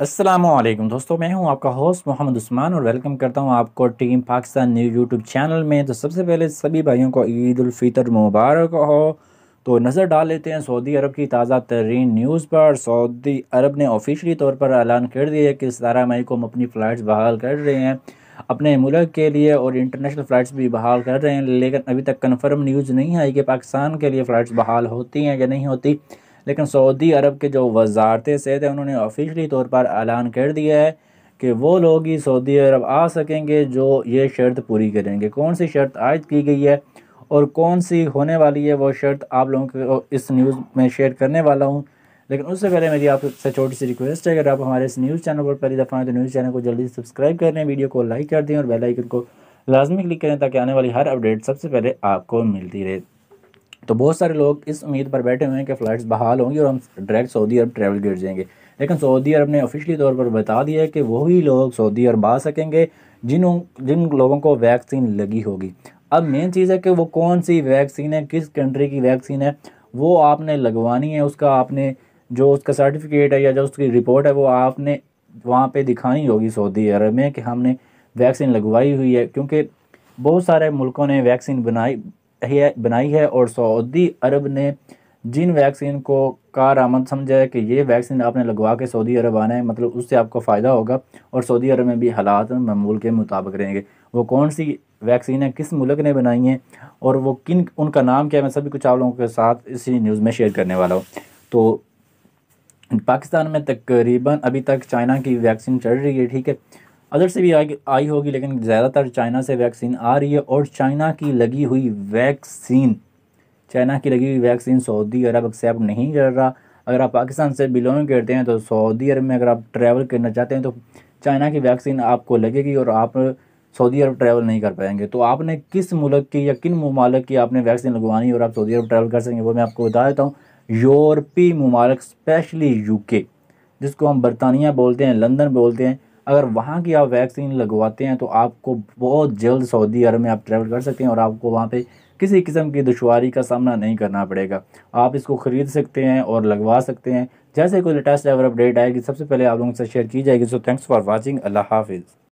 असलम दोस्तों मैं हूं आपका होस्ट मोहम्मद उस्मान और वेलकम करता हूं आपको team Pakistan news YouTube channel में तो सबसे पहले सभी भाइयों को ईदालफ़ितर मुबारक हो तो नज़र डाल लेते हैं सऊदी अरब की ताज़ा तरीन न्यूज़ पर सऊदी अरब ने ऑफिशली तौर पर ऐलान कर दिया है कि सतारह मई को हम अपनी फ़्लाइट्स बहाल कर रहे हैं अपने मुल्क के लिए और इंटरनेशनल फ़्लाइट्स भी बहाल कर रहे हैं लेकिन अभी तक कन्फर्म न्यूज़ नहीं आई कि पाकिस्तान के लिए फ़्लाइट्स बहाल होती हैं या नहीं होती लेकिन सऊदी अरब के जो वजारत सेहत है उन्होंने ऑफिशली तौर पर ऐलान कर दिया है कि वो लोग ही सऊदी अरब आ सकेंगे जो ये शर्त पूरी करेंगे कौन सी शर्त आयद की गई है और कौन सी होने वाली है वो शर्त आप लोगों को इस न्यूज़ में शेयर करने वाला हूँ लेकिन उससे पहले मेरी आपसे छोटी सी रिक्वेस्ट है अगर आप हमारे इस न्यूज़ चैनल पर पहली दफ़ा हैं तो न्यूज़ चैनल को जल्दी सब्सक्राइब कर दें वीडियो को लाइक कर दें और बेलाइकन को लाजमी क्लिक करें ताकि आने वाली हर अपडेट सबसे पहले आपको मिलती रहे तो बहुत सारे लोग इस उम्मीद पर बैठे हुए हैं कि फ़्लाइट्स बहाल होंगी और हम डायरेक्ट सऊदी अरब ट्रैवल गिर जाएंगे लेकिन सऊदी अरब ने ऑफिशियली तौर पर बता दिया है कि वही लोग सऊदी अरब आ सकेंगे जिन जिन लोगों को वैक्सीन लगी होगी अब मेन चीज़ है कि वो कौन सी वैक्सीन है किस कंट्री की वैक्सीन है वो आपने लगवानी है उसका आपने जो उसका सर्टिफिकेट है या जो उसकी रिपोर्ट है वो आपने वहाँ पर दिखानी होगी सऊदी अरब में कि हमने वैक्सीन लगवाई हुई है क्योंकि बहुत सारे मुल्कों ने वैक्सीन बनाई बनाई है और सऊदी अरब ने जिन वैक्सीन को कार आमद समझा है कि ये वैक्सीन आपने लगवा के सऊदी अरब आना है मतलब उससे आपको फ़ायदा होगा और सऊदी अरब में भी हालात मामूल के मुताबिक रहेंगे वो कौन सी वैक्सीन है किस मुल्क ने बनाई है और वो किन उनका नाम क्या है मैं सभी कुछ आप लोगों के साथ इसी न्यूज़ में शेयर करने वाला हूँ तो पाकिस्तान में तकरीबन अभी तक चाइना की वैक्सीन चल रही है ठीक है अदर से भी आई होगी लेकिन ज़्यादातर चाइना से वैक्सीन आ रही है और चाइना की लगी हुई वैक्सीन चाइना की लगी हुई वैक्सीन सऊदी अरब एक्सेप्ट नहीं कर रहा अगर आप पाकिस्तान से बिलोंग करते हैं तो सऊदी अरब में अगर आप ट्रैवल करना चाहते हैं तो चाइना की वैक्सीन आपको लगेगी और आप सऊदी अरब ट्रैवल नहीं कर पाएंगे तो आपने किस मुल्क की या किन ममालक की आपने वैक्सीन लगवानी और आप सऊदी अरब ट्रैवल कर सकेंगे वो मैं आपको बता देता हूँ यूरोपी ममालक स्पेशली यूके जिसको हम बरतानिया बोलते हैं लंदन बोलते हैं अगर वहाँ की आप वैक्सीन लगवाते हैं तो आपको बहुत जल्द सऊदी अरब में आप ट्रैवल कर सकते हैं और आपको वहाँ पे किसी किस्म की दुशारी का सामना नहीं करना पड़ेगा आप इसको ख़रीद सकते हैं और लगवा सकते हैं जैसे कोई लेटेस्ट अगर अपडेट आएगी सबसे पहले आप लोगों से शेयर की जाएगी सो थैंक्स फॉर वॉचिंग अल्लाह हाफिज़